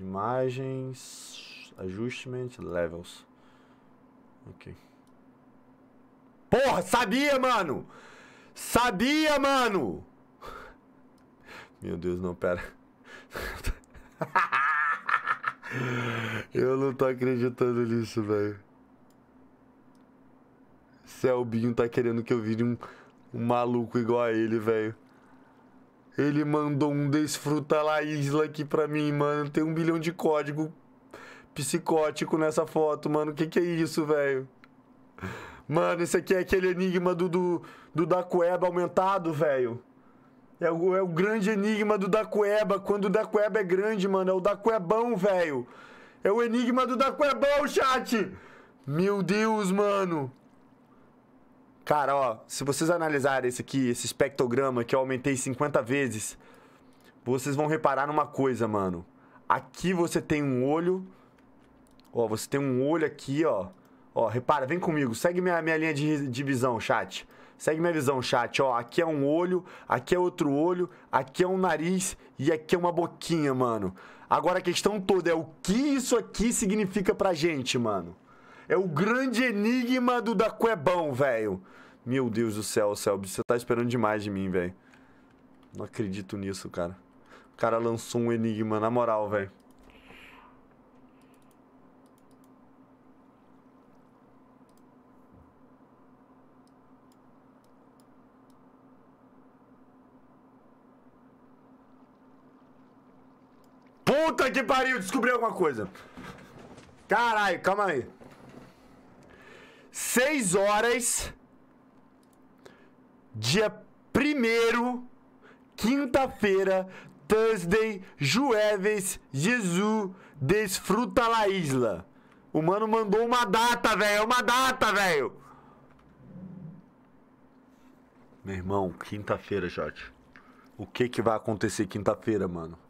Imagens, Adjustment, Levels. Ok. Porra, sabia, mano! Sabia, mano! Meu Deus, não, pera. Eu não tô acreditando nisso, velho. Selbinho é tá querendo que eu vire um, um maluco igual a ele, velho. Ele mandou um desfruta lá isla aqui pra mim, mano. Tem um bilhão de código psicótico nessa foto, mano. Que que é isso, velho? Mano, esse aqui é aquele enigma do, do, do da aumentado, velho. É o, é o grande enigma do da Quando o da é grande, mano. É o da velho. É o enigma do da chat. Meu Deus, mano. Cara, ó, se vocês analisarem esse aqui, esse espectrograma que eu aumentei 50 vezes, vocês vão reparar numa coisa, mano. Aqui você tem um olho. Ó, você tem um olho aqui, ó. Ó, repara, vem comigo. Segue minha, minha linha de, de visão, chat. Segue minha visão, chat. Ó, aqui é um olho, aqui é outro olho, aqui é um nariz e aqui é uma boquinha, mano. Agora a questão toda é o que isso aqui significa pra gente, mano. É o grande enigma do da Cuebão, velho. Meu Deus do céu, Selby, você tá esperando demais de mim, velho. Não acredito nisso, cara. O cara lançou um enigma, na moral, velho. Puta que pariu, descobri alguma coisa. Caralho, calma aí. 6 horas, dia 1 quinta-feira, Thursday, Jueves, Jesus, desfruta la isla. O mano mandou uma data, velho, uma data, velho. Meu irmão, quinta-feira, chat. O que que vai acontecer quinta-feira, mano?